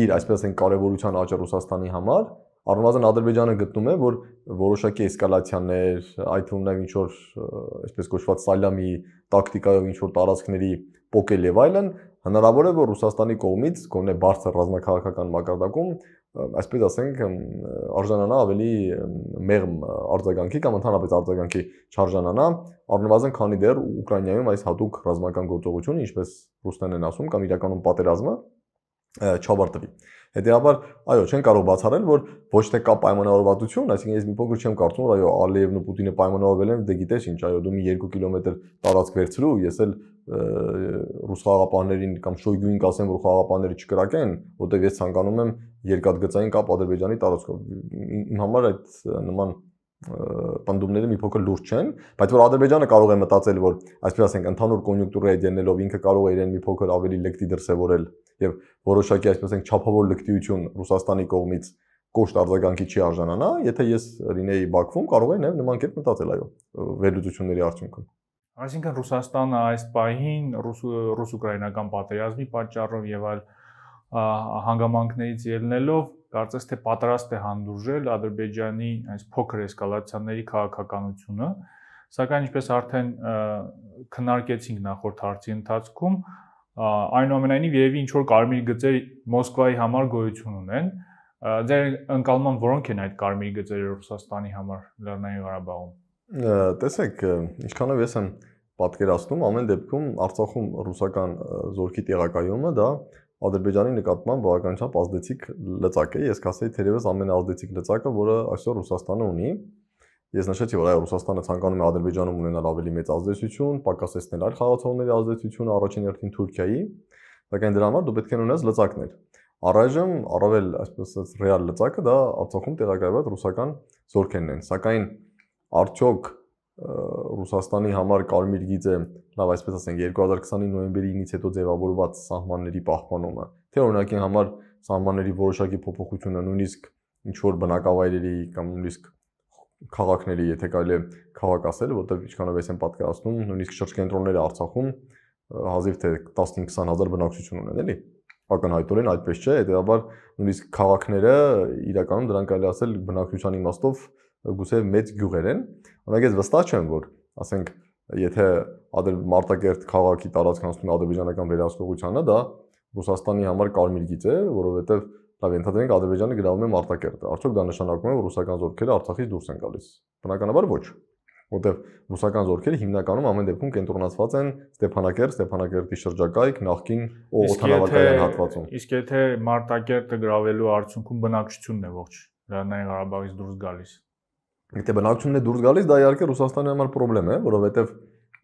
իր, այսպես ասենք, կարևորության աճը Ռուսաստանի համար, առնվազն Ադրբեջանը գտնում է, որ որոշակի էսկալացիաներ, այդ թվում նաև ինչ որ այսպես կոչված սալյամի տակտիկայով ինչ որ տարածքների փոկել եւ այլն, հնարավոր է, որ Ռուսաստանի կողմից գոնե բարձր ռազմաքաղաքական մակարդակում այսպես ասենք արժանանա ավելի մեղմ արձագանքի կամ ընդհանրապես արձագանքի չարժանանա առնվազն քանի դեռ Ուկրաինայում այս հատուկ ռազմական գործողությունը ինչպես ռուսներն են ասում կամ իրականում պատերազմը չավարտվի Հետեւաբար, այո, չեն կարող բացառել, որ ոչ թե կա պայմանավորվածություն, այսինքն ես մի փոքր չեմ կարծում, որ այո, Ալիևն ու Պուտինը պայմանավորվել են, դե գիտես ինչ, այո, դու մի 2 կիլոմետր տարածք վերցրու, ես էլ ռուս խաղապաններին կամ շոյգուին կասեմ, որ խաղապանները չկրակեն, որտեղ ես ցանկանում եմ երկաթգծային կապ Ադրբեջանի տարածքով։ Իմ համար այդ նման պնդումները մի փոքր լուրջ չեն, բայց որ Ադրբեջանը կարող է մտածել, որ այսպես ասենք, ընդհանուր կոնյուկտուրայի դենելով ինքը կարող է իրեն մի փոքր ավելի լեկտի դրսևորել եւ որոշակի այսպես ասենք չափավոր լկտիություն Ռուսաստանի կողմից կոշտ արձագանքի չի արժանանա, եթե ես լինեի Բաքվում, կարող է նաեւ նման կերպ մտածել այո վերլուծությունների արդյունքում։ Այսինքն Ռուսաստանը այս պահին ռուս-ուկրաինական պատերազմի պատճառով եւ այլ հանգամանքներից ելնելով կարծես թե պատրաստ է հանդուրժել Ադրբեջանի այս փոքր էսկալացիաների քաղաքականությունը, սակայն ինչպես արդեն քննարկեցինք նախորդ հարցի ընթացքում, այնուամենայնիվ երևի ինչ որ կարմիր գծեր Մոսկվայի համար գոյություն ունեն։ Ձեր ընկալման որոնք են այդ կարմիր գծերը Ռուսաստանի համար Լեռնային Ղարաբաղում։ Տեսեք, ինչքանով ես եմ պատկերացնում, ամեն դեպքում Արցախում ռուսական զորքի տեղակայումը դա Ադրբեջանի նկատմամբ բավականչափ ազդեցիկ լծակ է։ Ես կասեի թերևս ամենազդեցիկ լծակը, որը այսօր Ռուսաստանը ունի։ Ես նշեցի, որ այո, Ռուսաստանը ցանկանում է Ադրբեջանում ունենալ ավելի մեծ ազդեցություն, պակասեցնել այլ խաղացողների ազդեցությունը առաջին հերթին Թուրքիայի, սակայն դրա համար դու պետք է ունենաս լծակներ։ Առայժմ առավել, այսպես ասած, ռեալ լծակը դա Արցախում տեղակայված ռուսական զորքերն են, սակայն արդյոք Ռուսաստանի համար Կարմիր գիծը լավ այսպես ասենք 2020-ի նոյեմբերինից հետո ձևավորված սահմանների պահպանումը, թե օրինակի համար սահմանների որոշակի փոփոխությունը նույնիսկ ինչ որ բնակավայրերի կամ նույնիսկ քաղաքների, եթե կարելի է քաղաք ասել, որտեղ ինչքանով ես եմ պատկերացնում, նույնիսկ շրջկենտրոնները Արցախում հազիվ թե 15-20 հազար բնակչություն ունեն, էլի։ Ակնհայտորեն այդպես չէ, հետեւաբար նույնիսկ քաղաքները իրականում դրանք կարելի ասել բնակչության իմաստով գուցե մեծ գյուղեր են։ Օրինակ ես վստահ չեմ, որ ասենք եթե ադր մարտակերտ քաղաքի տարածքն ասում է ադրբեջանական վերահսկողությանը, դա Ռուսաստանի համար կարմիր գիծ է, որովհետև Լավ, ենթադրենք Ադրբեջանը գրավում է Մարտակերտը։ Արդյոք դա նշանակում է, որ ռուսական զորքերը Արցախից դուրս են գալիս։ Բնականաբար ոչ, որտեղ ռուսական զորքերը հիմնականում ամեն դեպքում կենտրոնացված են Ստեփանակերտ, Ստեփանակերտի շրջակայք, նախկին օթանավակայան հատվածում։ Իսկ եթե Մարտակերտը գրավելու արդյունքում բնակչությունն է ողջ Լեռնային Ղարաբաղից դուրս գալիս։ Եթե բնակչությունն է դուրս գալիս, դա իհարկե Ռուսաստանի համար խնդրեմ է, որովհետև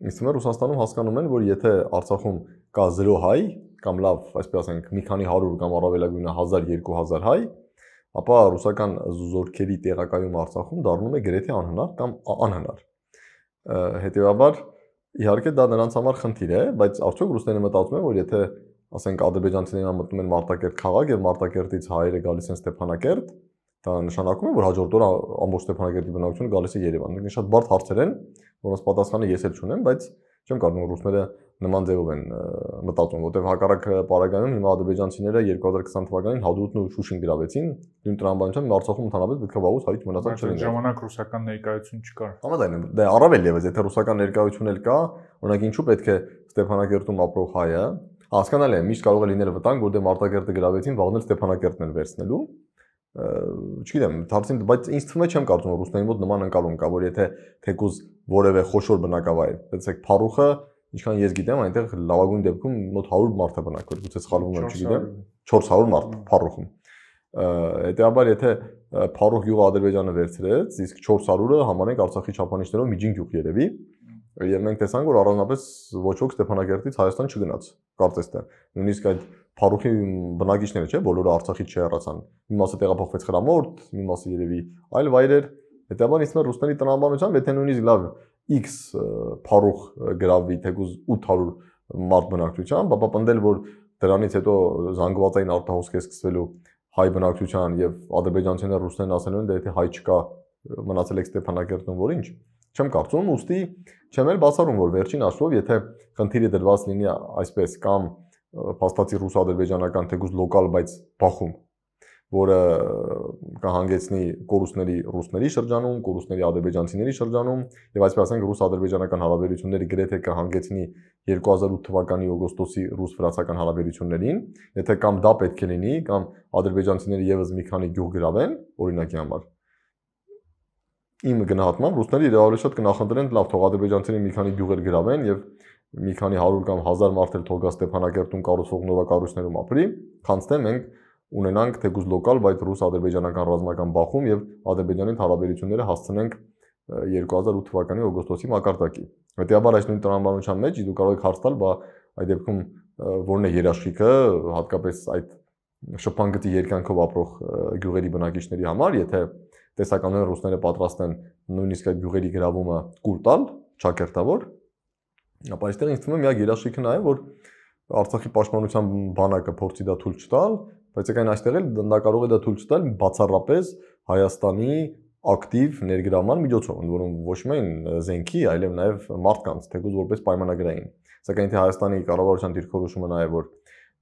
Իսկ մենք Ռուսաստանում հասկանում են, որ եթե Արցախում կա 0 հայ, կամ լավ, այսպես ասենք, մի քանի 100 կամ առավելագույնը 1000-2000 հայ, ապա ռուսական զորքերի տեղակայում Արցախում դառնում է գրեթե անհնար կամ անհնար։ Հետևաբար իհարկե դա նրանց համար խնդիր է, բայց արդյոք ռուսները մտածում են, որ եթե ասենք ադրբեջանցիներն մտնում են Մարտակերտ քաղաք եւ Մարտակերտից հայերը գալիս են Ստեփանակերտ, դա նշանակում է, որ հաջորդ օրը ամբողջ Ստեփանակերտի բնակությունը գալիս է Երևան։ Դա շատ բարդ հարցեր են, որոնց պատասխանը ես էլ չունեմ, բայց չեմ կարծում ռուսները նման ձևով են մտածում, որտեղ հակառակ պարագայում հիմա ադրբեջանցիները 2020 թվականին Հադրութն ու Շուշին գրավեցին, դույն տրամաբանությամբ Արցախում ընդհանրապես պետք է վաղուց հայտ մնացած չլիներ։ Ժամանակ ռուսական ներկայություն չկար։ Համաձայն եմ, դե առավել եւս, եթե ռուսական ներկայություն էլ կա, օրինակ ինչու պետք է Ստեփանակերտում ապրող հայը հասկանալի է, միշտ կարող է լինել վտանգ, որ դե Մարտակերտը գրավեցին, վաղնել Ստեփանակերտն են վերցնելու չգիտեմ, դարձին, բայց ինձ թվում է չեմ կարծում որ ռուսների մոտ նման անկալում կա, որ եթե թեկուզ որևէ խոշոր բնակավայր, տեսեք, փարուխը Ինչքան ես գիտեմ, այնտեղ լավագույն դեպքում մոտ 100 մարդ է բնակվել, գուցե սխալվում եմ, չգիտեմ, 400 մարդ փառոխում։ Հետեաբար եթե փառոխ գյուղը Ադրբեջանը վերցրեց, իսկ 400-ը համարենք Արցախի չափանիշներով միջին գյուղ երևի, եւ մենք տեսանք, որ առանձնապես ոչ ոք Ստեփանակերտից Հայաստան չգնաց, կարծես թե։ Նույնիսկ այդ Փարուխի բնակիչները չէ, բոլորը Արցախից չհեռացան։ Մի մասը տեղափոխվեց Խրամորդ, մի մասը երևի այլ վայրեր։ Հետաբար իսկ մեր ռուսների տնամբանությամբ, եթե նույնիսկ լավ X փարուխ գրավի թեկուզ 800 մարդ բնակչությամբ, ապա պնդել, որ դրանից հետո զանգված էին արտահոսքեր սկսվելու հայ բնակչության եւ ադրբեջանցիները ռուսներն ասելու են դե եթե հայ չկա մնացել է Ստեփանակերտում որ ինչ չեմ կարծում ուստի չեմ էլ բացառում որ վերջին աշխով եթե քննիրը դրված լինի այսպես կամ փաստացի ռուս-ադրբեջանական թեկուզ լոկալ բայց բախում որը կհանգեցնի կորուսների ռուսների շրջանում, կորուսների ադրբեջանցիների շրջանում եւ այսպես ասենք ռուս-ադրբեջանական հարաբերությունները գրեթե կհանգեցնի 2008 թվականի օգոստոսի ռուս-ֆրանսիական հարաբերություններին, եթե կամ դա պետք է լինի, կամ ադրբեջանցիները եւս մի քանի գյուղ գրավեն, օրինակի համար։ Իմ գնահատմամբ ռուսները իրավաբար շատ կնախընտրեն լավ թող ադրբեջանցիները մի քանի գյուղեր գրավեն եւ մի քանի 100 կամ 1000 մարդ էլ թող գա Ստեփանակերտում կառուցող նորակառույցներում ապրի, քանց թե մենք ունենանք թեկուզ լոկալ, բայց ռուս-ադրբեջանական ռազմական բախում եւ ադրբեջանի հարաբերությունները հասցնենք 2008 թվականի օգոստոսի մակարդակի։ Հետևաբար այս նույն տրամաբանության մեջ դու կարող ես հարց տալ, բա այդ դեպքում որն է երաշխիքը, հատկապես այդ շփանգտի երկայնքով ապրող գյուղերի բնակիչների համար, եթե տեսականորեն ռուսները պատրաստ են նույնիսկ այդ գյուղերի գրավումը կուրտալ, չակերտավոր, ապա այստեղ ինձ թվում է միակ երաշխիքը նա է, որ Արցախի պաշտպանության բանակը փորձի դա թույլ չտալ, Բայց եկան այստեղ էլ դա կարող է դա թույլ չտալ բացառապես Հայաստանի ակտիվ ներգրավման միջոցով, ընդ որում ոչ միայն զենքի, այլև նաև մարդկանց, թեկուզ որպես պայմանագրային։ Սակայն թե Հայաստանի կառավարության դիրքորոշումը նաև որ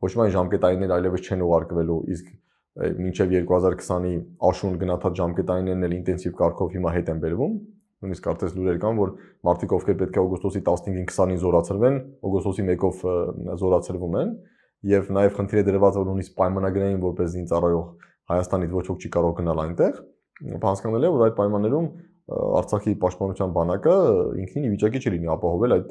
ոչ միայն ժամկետայիններ այլևս չեն ուղարկվելու, իսկ մինչև 2020-ի աշուն գնահատած ժամկետայիններն էլ ինտենսիվ կարգով հիմա հետ են բերվում, նույնիսկ արդեն լուրեր կան, որ մարդիկ ովքեր պետք է օգոստոսի 15-ին 20-ին զորացրվեն, օգոստոսի 1-ով զորացրվում են, զորացրվում են եւ նաեւ խնդիրը դրված որ ունի պայմանագրային որպես ինձ առայող Հայաստանից ոչ ոք չի կարող գնալ այնտեղ, հասկանալի է որ այդ պայմաններում Արցախի պաշտպանության բանակը ինքնին ի վիճակի չի լինի ապահովել այդ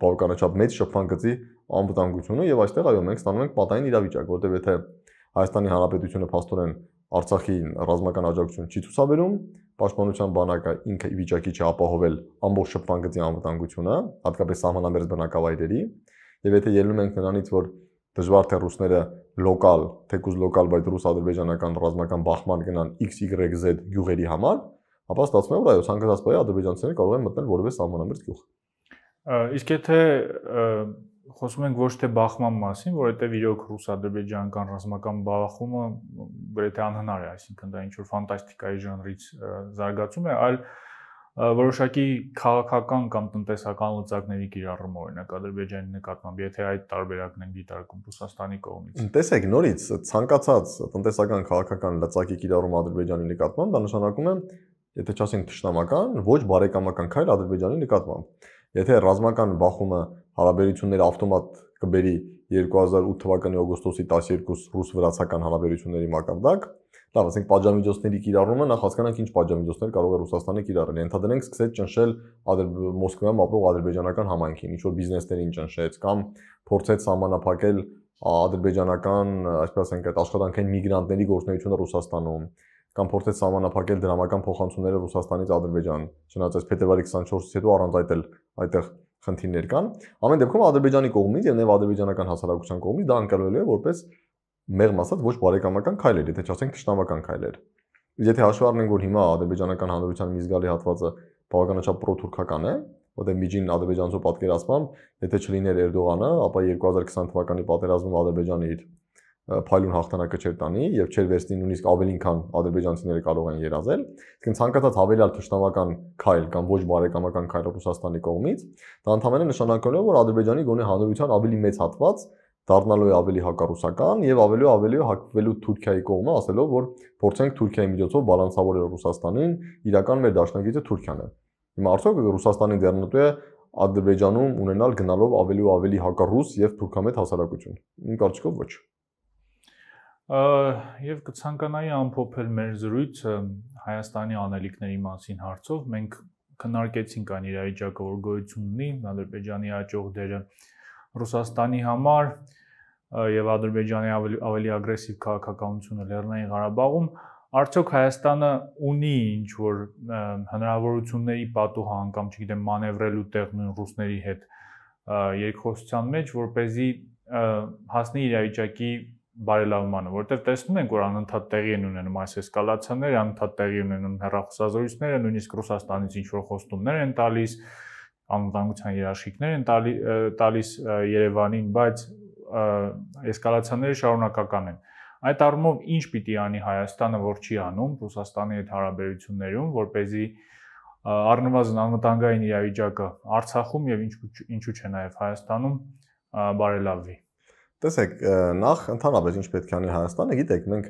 բավականաչափ մեծ շփման գծի անվտանգությունը եւ այստեղ այո մենք ստանում ենք պատային իրավիճակ, որտեղ եթե Հայաստանի Հանրապետությունը փաստորեն Արցախին ռազմական աջակցություն չի ցուցաբերում, պաշտպանության բանակը ինքը ի վիճակի չի ապահովել ամբողջ շփման գծի անվտանգությունը, հատկապես սահմանամերձ բնակավայրերի, եւ եթե ելնում ենք նրանից, որ դժվար թե ռուսները լոկալ, թեկուզ լոկալ, բայց ռուս-ադրբեջանական ռազմական բախման գնան XYZ գյուղերի համար, ապա ստացվում է որ այո, ցանկացած բայ ադրբեջանցիները կարող են մտնել որևէ սահմանամերձ գյուղ։ Իսկ եթե խոսում ենք ոչ թե բախման մասին, որովհետև իրոք ռուս-ադրբեջանական ռազմական բախումը գրեթե անհնար է, այսինքն դա ինչ որ ֆանտաստիկայի ժանրից զարգացում է, այլ որոշակի քաղաքական կամ տնտեսական լծակների կիրառում օրինակ Ադրբեջանի նկատմամբ, եթե այդ տարբերակն են դիտարկում Ռուսաստանի կողմից։ Տեսեք, նորից ցանկացած տնտեսական քաղաքական լծակի կիրառում Ադրբեջանի նկատմամբ դա նշանակում է, եթե չասենք ճշտամական, ոչ բարեկամական քայլ Ադրբեջանի նկատմամբ։ Եթե ռազմական բախումը հարաբերությունները ավտոմատ կբերի 2008 թվականի օգոստոսի 12 ռուս-վրացական հարաբերությունների մակարդակ։ Լավ, ասենք պատժամիջոցների կիրառումը, նախ հասկանանք ինչ պատժամիջոցներ կարող է Ռուսաստանը կիրառել։ Ենթադրենք սկսեց ճնշել Մոսկվայում ապրող ադրբեջանական համայնքին, ինչ որ բիզնեսներին ճնշեց կամ փորձեց համանապակել ադրբեջանական, այսպես ասենք, այդ աշխատանքային միգրանտների գործունեությունը Ռուսաստանում կամ փորձեց համանապակել դրամական փոխանցումները Ռուսաստանից Ադրբեջան։ Չնայած այս փետրվարի 24-ից հետո առանց այդ էլ այդտեղ այդ խնդիրներ կան։ Ամեն դեպքում Ադրբեջանի կողմից եւ նաեւ ադրբեջանական հասարակության կողմից դա անկարելի է որպես մեղմ ասած ոչ բարեկամական քայլ էր, եթե չասենք ճշտամական քայլ էր։ Եթե հաշվի առնենք, որ հիմա ադրբեջանական հանրության մի զգալի հատվածը բավականաչափ պրոթուրքական է, որտեղ միջին ադրբեջանցու պատկերացմամբ, եթե չլիներ Էրդողանը, ապա 2020 թվականի պատերազմում Ադրբեջանը իր փայլուն հաղթանակը չեր տանի եւ չեր վերցնի նույնիսկ ավելին քան ադրբեջանցիները կարող են երազել իսկ ցանկացած հավելյալ ճշտամական քայլ կամ ոչ բարեկամական քայլ ռուսաստանի կողմից դա ընդհանրապես նշանակում է որ ադրբեջանի գոնե հանրության ավելի մեծ հատված դառնալու է ավելի հակառուսական եւ ավելի ավելի հակվելու Թուրքիայի կողմը, ասելով որ փորձենք Թուրքիայի միջոցով բալանսավորել Ռուսաստանին, իրական մեր դաշնակիցը Թուրքիան է։ Հիմա արդյոք Ռուսաստանի դերնուտը Ադրբեջանում ունենալ գնալով ավելի ու ավելի հակառուս եւ թուրքամետ հասարակություն։ Իմ կարծիքով ոչ եւ կցանկանայի ամփոփել մեր զրույցը Հայաստանի անելիքների մասին հարցով։ Մենք քննարկեցինք այն իրավիճակը, որ գոյություն ունի Ադրբեջանի աճող դերը Ռուսաստանի համար եւ Ադրբեջանի ավելի ավելի ագրեսիվ քաղաքականությունը Լեռնային Ղարաբաղում արդյոք Հայաստանը ունի ինչ որ հնարավորությունների պատուհան կամ չգիտեմ մանևրելու տեղ նույն ռուսների հետ երկխոսության մեջ, որ เป զի հասնի իրավիճակի բարելավմանը, որովհետև տեսնում ենք, որ անընդհատ տեղի են ունենում այս էսկալացիաները, անընդհատ տեղի ունենում հերախոսազրույցները, նույնիսկ Ռուսաստանից ինչ որ խոստումներ են տալիս, անվտանգության երաշխիքներ են տալի, տալիս Երևանին, բայց էսկալացիաները շարունակական են։ Այդ առումով ինչ պիտի անի Հայաստանը, որ չի անում Ռուսաստանի հետ հարաբերություններում, որ เป զի առնվազն անվտանգային իրավիճակը Արցախում եւ ինչու ինչու չէ նաեւ Հայաստանում բարելավվի։ Տեսեք, նախ ընդհանրապես ինչ պետք է անի Հայաստանը, գիտեք, մենք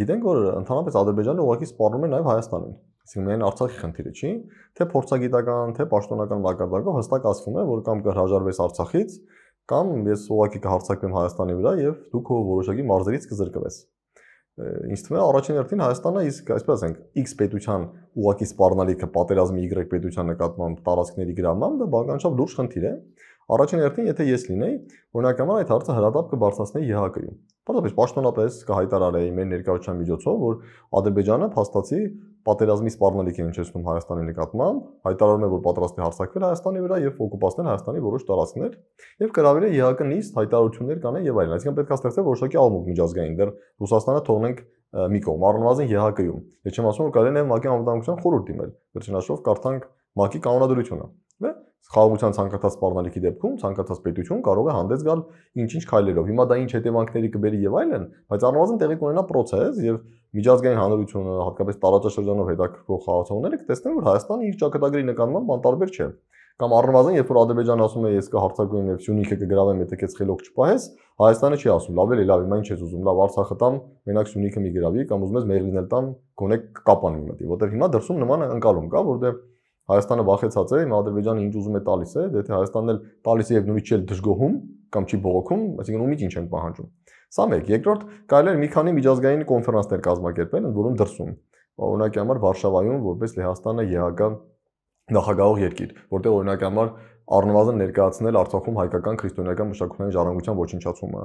գիտենք, որ ընդհանրապես Ադրբեջանը ուղղակի սպառնում է նաև Հայաստանին։ Այսինքն միայն Արցախի խնդիրը չի, թե փորձագիտական, թե պաշտոնական մակարդակով հստակ ասվում է, որ կամ կհրաժարվես Արցախից, կամ ես ուղղակի կհարցակվեմ Հայաստանի վրա եւ դու քո որոշակի մարզերից կզրկվես։ Ինչ թվում է առաջին հերթին Հայաստանը իսկ այսպես ասենք X պետության ուղակի սպառնալիքը պատերազմի Y պետության նկատմամբ տարածքների գրավմամբ դա բավականաչափ լուրջ խնդիր է։ Առաջին հերթին, եթե ես լինեի, օրինականորեն այդ հարցը հրատապ կբարձրացնեի ԵՀԿ-ում։ Պարզապես պաշտոնապես կհայտարարեի մեր ներկայության միջոցով, որ Ադրբեջանը փաստացի պատերազմի սպառնալիք է հնչեցնում Հայաստանի նկատմամբ, հայտարարում է, որ պատրաստ է հարցակվել Հայաստանի վրա եւ օկուպացնել Հայաստանի որոշ տարածքներ եւ գրավել է ԵՀԿ նիստ հայտարարություններ կանել եւ այլն։ Այսինքն պետք է ստեղծել որոշակի աղմուկ միջազգային դեր Ռուսաստանը թողնենք մի կողմ, առնվազն ԵՀԿ-ում։ Ես չեմ ասում, որ կարելի է ՄԱԿ-ի անվտանգության խորհուրդ դիմել։ Վերջնաշով կարդանք ՄԱԿ-ի կանոնադրությունը Խաղաղության ցանկացած սպառնալիքի դեպքում ցանկացած պետություն կարող է հանդես գալ ինչ-ինչ քայլերով։ Հիմա դա ինչ հետևանքների կբերի եւ այլն, բայց առնվազն տեղի կունենա process եւ միջազգային հանրությունը, հատկապես տարածաշրջանով հետաքրքրող խաղացողները կտեսնեն, որ Հայաստանը իր ճակատագրի նկատմամբ անտարբեր չէ։ Կամ առնվազն, երբ որ Ադրբեջանը ասում է, ես կհարցակում եմ Սյունիքը կգրավեմ, եթե քեզ խելոք չպահես, Հայաստանը չի ասում, լավ էլ, լավ, հիմա ինչ ես ուզում, լավ Արցախը տամ, մենակ Սյունիքը մի գրավի, կամ ուզում ես Մեղրինը տամ, գոնե կապան մի մտի, որտեղ հիմա դրսում նման անկալում կա, որտեղ Հայաստանը վախեցած է, իմ Ադրբեջանը ինչ ուզում է տալիս է, դե թե Հայաստանն էլ տալիս է եւ նույնիսկ չի դժգոհում կամ չի բողոքում, այսինքն ումից ինչ են պահանջում։ Սա մեկ, երկրորդ, կարելի է մի քանի միջազգային կոնֆերանսներ կազմակերպել, ընդ որում դրսում։ Օրինակի համար Վարշավայում, որպես Լեհաստանը ԵԱՀԿ նախագահող երկիր, որտեղ օրինակի համար առնվազն ներկայացնել Արցախում հայկական քրիստոնեական մշակութային ժառանգության ոչնչացումը,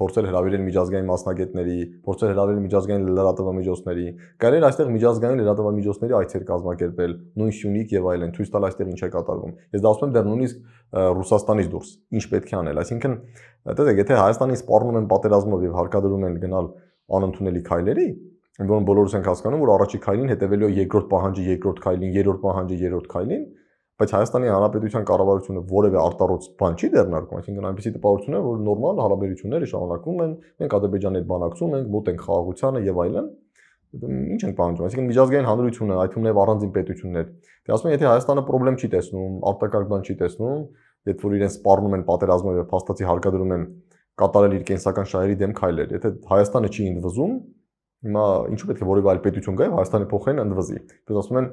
փորձել հրավիրել միջազգային մասնագետների, փորձել հրավիրել միջազգային լրատվամիջոցների, կարելի է այստեղ միջազգային լրատվամիջոցների այցեր կազմակերպել, նույն Շյունիկ եւ այլն, ցույց տալ այստեղ ինչ է կատարվում։ Ես դա ասում եմ դեռ նույնիսկ Ռուսաստանից դուրս, ինչ պետք է անել, այսինքն տեսեք, եթե Հայաստանին սպառնում են պատերազմով եւ հարկադրում են գնալ անընդունելի քայլերի, որոնք բոլորս ենք հասկանում, որ առաջի քայլին հետեւելու է երկրորդ պահանջը, երկրորդ քայլին, երրորդ պահանջը, երրորդ քայլին, երորդ բայց Հայաստանի Հանրապետության կառավարությունը որևէ արտարոց բան չի դեռնարկում, այսինքն այնպեսի տպավորություն է, որ նորմալ հարաբերությունները շարունակվում են, մենք Ադրբեջանի հետ բանակցում ենք, մոտ ենք խաղաղությանը եւ այլն ինչ ենք պահանջում, այսինքն միջազգային հանրությունը, այդ թվում նաև առանձին պետություններ։ Դե ասում են, եթե Հայաստանը խնդրեմ չի տեսնում, արտակարգ բան չի տեսնում, երբ որ իրեն սպառնում են պատերազմով եւ փաստացի հարկադրում են կատարել իր կենսական շահերի դեմ քայլեր, եթե Հայաստանը չի ընդվզում, հիմա ինչու պետք է որևէ այլ պետություն գա եւ Հայաստանի փոխարեն ընդվզի։ Ինչպես ասում են,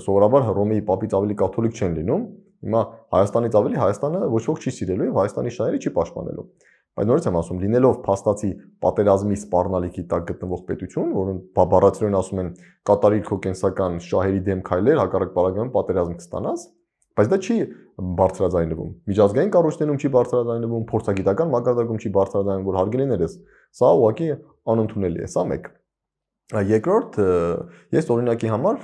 սովորաբար Հռոմեի Պապից ավելի կաթոլիկ չեն լինում։ Հիմա Հայաստանից ավելի Հայաստանը ոչ ոք չի սիրելու եւ Հայաստանի շահերը չի պաշտպանելու։ Բայց նորից եմ ասում, լինելով փաստացի պատերազմի սպառնալիքի տակ գտնվող պետություն, որոնց բաբարացիորեն ասում են կատարիր քո կենսական շահերի դեմ քայլեր, հակառակ պարագայում պատերազմ կստանաս, բայց դա չի բարձրաձայնվում։ Միջազգային կառույցներում չի բարձրաձայնվում, փորձագիտական մակարդակում չի բարձրաձայնվում, որ հարգելիներես։ Սա ուղղակի անընդունելի է, սա մեկ։ Երկրորդ, ես օրինակի համար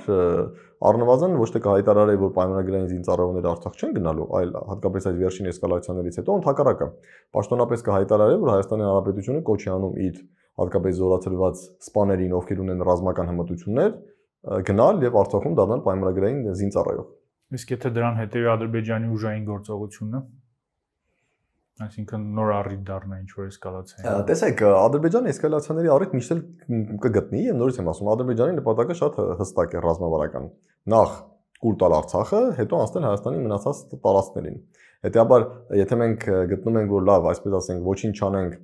առնվազն ոչ թե կհայտարարեի, որ պայմանագրային զինծառայողները Արցախ չեն գնալու, այլ հատկապես այդ վերջին էսկալացիաներից հետո ընդհակառակը։ Պաշտոնապես կհայտարարեի, որ Հայաստանի Հանրապետությունը կոչ է անում իր հատկապես զորացրված սպաներին, ովքեր ունեն ռազմական հմտություններ, գնալ եւ Արցախում դառնալ պայմանագրային զինծառայող։ Իսկ եթե դրան հետեւի Ադրբեջանի ուժային գործողությունը, Այսինքն նոր առիթ դառնա ինչ որ էսկալացիա։ Տեսեք, Ադրբեջանը էսկալացիաների առիթ միշտ էլ կգտնի եւ նորից եմ ասում, Ադրբեջանի նպատակը շատ հստակ է ռազմավարական։ Նախ կուլտալ Արցախը, հետո անցնել Հայաստանի մնացած տարածքներին։ Հետեաբար, եթե մենք գտնում ենք, որ լավ, այսպես ասենք, ոչինչ չանենք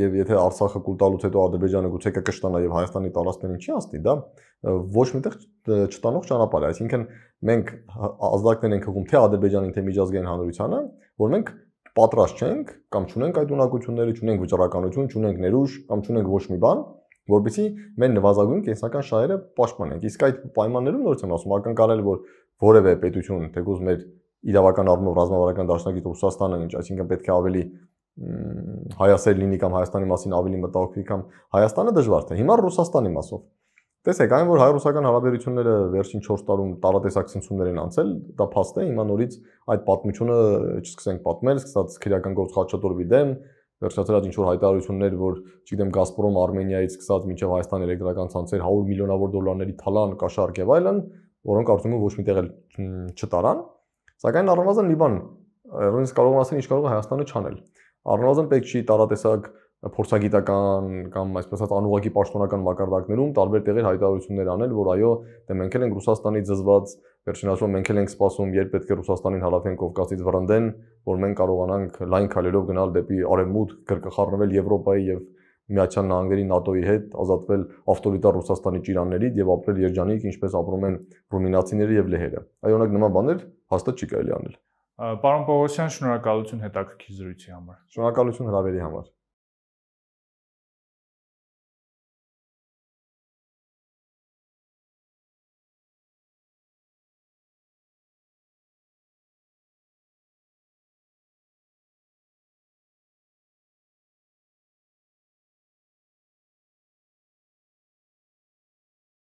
եւ եթե Արցախը կուլտալուց հետո Ադրբեջանը գուցե կկշտանա եւ Հայաստանի տարածքներին չի անցնի, դա ոչ միտեղ չտանող ճանապարհ է։ Այսինքն մենք ազդակներ ենք հողում թե Ադրբեջանին, թե միջազգային հանրությանը, որ մենք պատրաստ չենք կամ չունենք այդ ունակությունները, չունենք վճռականություն, չունենք ներուժ կամ չունենք ոչ մի բան, որբիսի մեր նվազագույն կենսական շահերը պաշտպանենք։ Իսկ այդ պայմաններում նորից եմ ասում, ակնկալել որ որևէ պետություն, թեկուզ մեր իրավական առումով ռազմավարական դաշնակից Ռուսաստանը, ինչ այսինքն պետք է ավելի հայասեր լինի կամ Հայաստանի մասին ավելի մտահոգվի կամ Հայաստանը դժվար թե հիմա Ռուսաստանի մասով Տեսեք, այն որ հայ-ռուսական հարաբերությունները վերջին 4 տարում տարատեսակ ցնցումներ են անցել, դա փաստ է, հիմա նորից այդ պատմությունը չսկսենք պատմել, սկսած քրեական գործ Խաչատուրովի դեմ, վերջացել այդ ինչ որ հայտարարություններ, որ, չգիտեմ, Գազպրոմ Արմենիայից սկսած մինչև Հայաստան էլեկտրական ցանցեր 100 միլիոնավոր դոլարների թալան, կաշառք եւ այլն, որոնք արդյունքում ոչ մի տեղ էլ չտարան, սակայն առնվազն մի բան, նույնիսկ կարող ասեն, ինչ կարող է Հայաստանը չանել։ Առնվազն պետք չի տարատեսակ փորձագիտական կամ այսպես ասած անուղակի պաշտոնական մակարդակներում տարբեր տեղեր հայտարարություններ անել, որ այո, դե մենք էլ ենք Ռուսաստանի զզված, վերջնասում մենք էլ ենք սպասում, երբ պետք է Ռուսաստանին Հալավյան Կովկասից վրընդեն, որ մենք կարողանանք լայն քայլերով գնալ դեպի արևմուտք, գրկախառնվել Եվրոպայի եւ Միացյալ Նահանգների ՆԱՏՕ-ի հետ, ազատվել ավտորիտար Ռուսաստանի ճիրաններից եւ ապրել երջանիկ, ինչպես ապրում են ռումինացիները եւ լեհերը։ Այո, օրինակ նման բաներ հաստատ չի կարելի անել։ Պարոն Պողոսյան, շնորհակալություն հետաքրքիր զրույցի համար։ Շնորհակալություն հրավերի համար։